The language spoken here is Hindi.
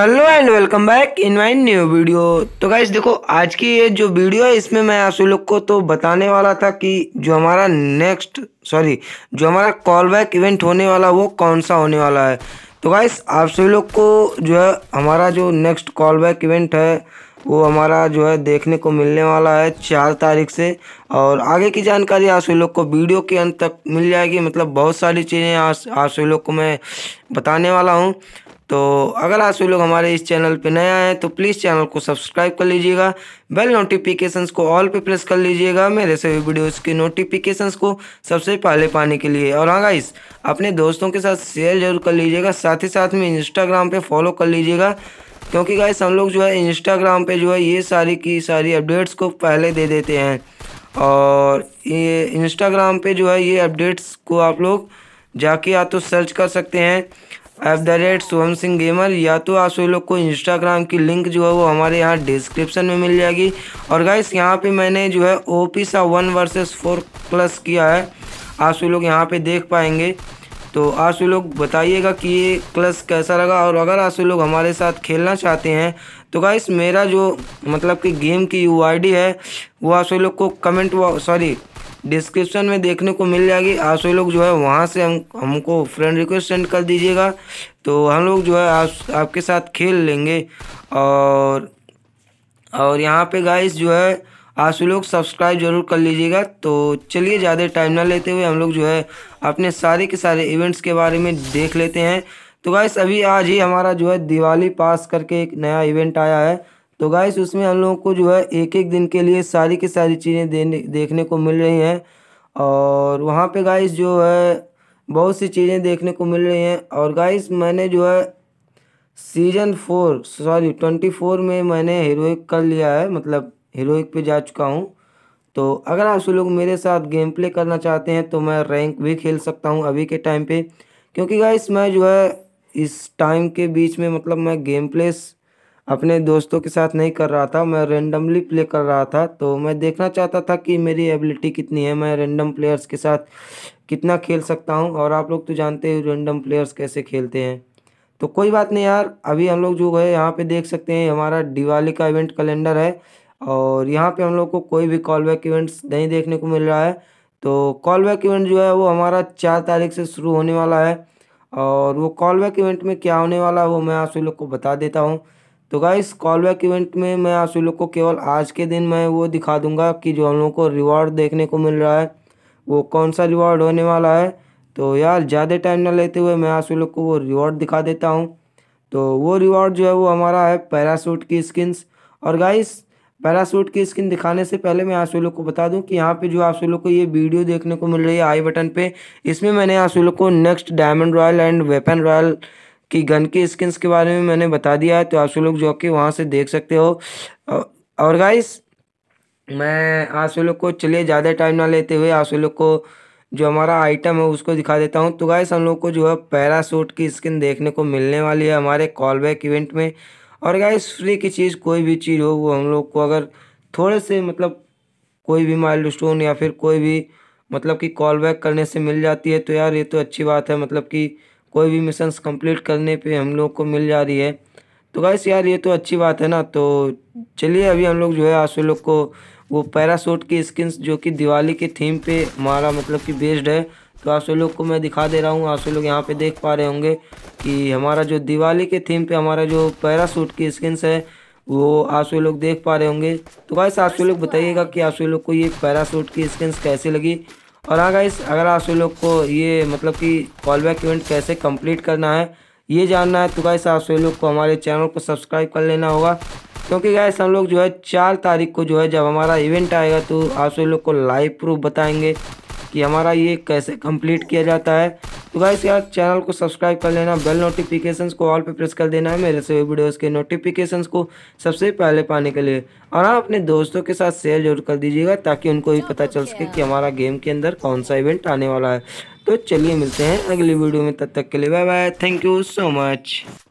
hello and welcome back in my new video तो गाइज देखो आज की ये जो वीडियो है इसमें मैं आप लोग को तो बताने वाला था कि जो हमारा नेक्स्ट सॉरी जो हमारा कॉल बैक इवेंट होने वाला वो कौन सा होने वाला है तो गाइज आप सभी लोग को जो है हमारा जो नेक्स्ट कॉल बैक इवेंट है वो हमारा जो है देखने को मिलने वाला है चार तारीख से और आगे की जानकारी आप सभी लोग को वीडियो के अंत तक मिल जाएगी मतलब बहुत सारी चीज़ें आप सभी लोग को मैं बताने वाला हूँ तो अगर आप सभी लोग हमारे इस चैनल पर नए आए हैं तो प्लीज़ चैनल को सब्सक्राइब कर लीजिएगा बेल नोटिफिकेशंस को ऑल पे प्रेस कर लीजिएगा मेरे सभी वीडियोस की नोटिफिकेशंस को सबसे पहले पाने के लिए और हाँ गाइस अपने दोस्तों के साथ शेयर जरूर कर लीजिएगा साथ ही साथ में इंस्टाग्राम पे फॉलो कर लीजिएगा क्योंकि गाइस हम लोग जो है इंस्टाग्राम पे जो है ये सारी की सारी अपडेट्स को पहले दे देते हैं और ये इंस्टाग्राम पे जो है ये अपडेट्स को आप लोग जाके या तो सर्च कर सकते हैं at the rate Soham Singh gamer या तो आप सभी लोग को इंस्टाग्राम की लिंक जो है वो हमारे यहाँ डिस्क्रिप्शन में मिल जाएगी और गाइस यहाँ पे मैंने जो है ओपी सा वन वर्सेस फोर प्लस किया है आप सभी लोग यहाँ पे देख पाएंगे तो सभी लोग बताइएगा कि ये क्लस कैसा लगा और अगर सभी लोग हमारे साथ खेलना चाहते हैं तो गाइस मेरा जो मतलब कि गेम की यू है वो आप सभी लोग को कमेंट सॉरी डिस्क्रिप्शन में देखने को मिल जाएगी आप सभी लोग जो है वहाँ से हम हमको फ्रेंड रिक्वेस्ट सेंड कर दीजिएगा तो हम लोग जो है आप आपके साथ खेल लेंगे और और यहाँ पे गाइस जो है आप लोग सब्सक्राइब जरूर कर लीजिएगा तो चलिए ज़्यादा टाइम ना लेते हुए हम लोग जो है अपने सारे के सारे इवेंट्स के बारे में देख लेते हैं तो गाइस अभी आज ही हमारा जो है दिवाली पास करके एक नया इवेंट आया है तो गाइस उसमें हम लोगों को जो है एक एक दिन के लिए सारी की सारी चीज़ें देने देखने को मिल रही हैं और वहाँ पर गाइस जो है बहुत सी चीज़ें देखने को मिल रही हैं और गाइस मैंने जो है season four sorry twenty four में मैंने हीरोइक कर लिया है मतलब हीरोइक पे जा चुका हूँ तो अगर आप सभी लोग मेरे साथ गेम प्ले करना चाहते हैं तो मैं रैंक भी खेल सकता हूँ अभी के टाइम पे क्योंकि गाइस मैं जो है इस टाइम के बीच में मतलब मैं गेम प्लेस अपने दोस्तों के साथ नहीं कर रहा था मैं रेंडमली प्ले कर रहा था तो मैं देखना चाहता था कि मेरी एबिलिटी कितनी है मैं रेंडम प्लेयर्स के साथ कितना खेल सकता हूँ और आप लोग तो जानते हैं रेंडम प्लेयर्स कैसे खेलते हैं तो कोई बात नहीं यार अभी हम लोग जो है यहाँ पे देख सकते हैं हमारा दिवाली का इवेंट कैलेंडर है और यहाँ पे हम लोग को कोई भी कॉल बैक इवेंट्स नहीं देखने को मिल रहा है तो कॉल बैक इवेंट जो है वो हमारा चार तारीख से शुरू होने वाला है और वो कॉल बैक इवेंट में क्या होने वाला है वो मैं आप लोग को बता देता हूँ तो गाइस कॉल बैक इवेंट में मैं आप लोग को केवल आज के दिन मैं वो दिखा दूंगा कि जो हम लोग को रिवॉर्ड देखने को मिल रहा है वो कौन सा रिवॉर्ड होने वाला है तो यार ज़्यादा टाइम ना लेते हुए मैं आप लोग को वो रिवॉर्ड दिखा देता हूँ तो वो रिवॉर्ड जो है वो हमारा है पैरासूट की स्किन्स और गाइस पैरासूट की स्किन दिखाने से पहले मैं आप लोग को बता दूं कि यहाँ पे जो आप लोग को ये वीडियो देखने को मिल रही है आई बटन पे इसमें मैंने आप लोग को next diamond royal and weapon royal की गन की स्किन्स के बारे में मैंने बता दिया है तो आप लोग जो कि वहाँ से देख सकते हो और गाइस मैं आप लोग को चलिए ज़्यादा टाइम ना लेते हुए आप लोग को जो हमारा आइटम है उसको दिखा देता हूँ तो गाइस हम लोग को जो है पैरासूट की स्किन देखने को मिलने वाली है हमारे कॉल बैक इवेंट में और गाइस फ्री की चीज़ कोई भी चीज़ हो वो हम लोग को अगर थोड़े से मतलब कोई भी माइल स्टोन या फिर कोई भी मतलब कि कॉल बैक करने से मिल जाती है तो यार ये तो अच्छी बात है मतलब कि कोई भी मिशंस कंप्लीट करने पे हम लोग को मिल जा रही है तो गाइस यार ये तो अच्छी बात है ना तो चलिए अभी हम लोग जो है आज लोग को वो पैरासूट की स्किन्स जो कि दिवाली के थीम पे हमारा मतलब कि बेस्ड है तो आप सब लोग को मैं दिखा दे रहा हूँ आप सब लोग यहाँ पे देख पा रहे होंगे कि हमारा जो दिवाली के थीम पे हमारा जो पैरासूट की स्किन्स है वो आप सब लोग देख पा रहे होंगे तो गाइस आप सब लोग बताइएगा कि आप सब लोग को ये पैरासूट की स्किन्स कैसे लगी और हाँ गाइस अगर आप सब लोग को ये मतलब कि कॉल बैक इवेंट कैसे कम्प्लीट करना है ये जानना है तो गाइस आप सब लोग को हमारे चैनल को सब्सक्राइब कर लेना होगा क्योंकि गाइस हम लोग जो है चार तारीख को जो है जब हमारा इवेंट आएगा तो आप सब लोग को लाइव प्रूफ बताएंगे कि हमारा ये कैसे कंप्लीट किया जाता है तो गाइस यार चैनल को सब्सक्राइब कर लेना बेल नोटिफिकेशंस को ऑल पे प्रेस कर देना है मेरे से वीडियोस के नोटिफिकेशंस को सबसे पहले पाने के लिए और हाँ अपने दोस्तों के साथ शेयर जरूर कर दीजिएगा ताकि उनको भी पता चल सके कि हमारा गेम के अंदर कौन सा इवेंट आने वाला है तो चलिए मिलते हैं अगली वीडियो में तब तक के लिए bye bye thank you so much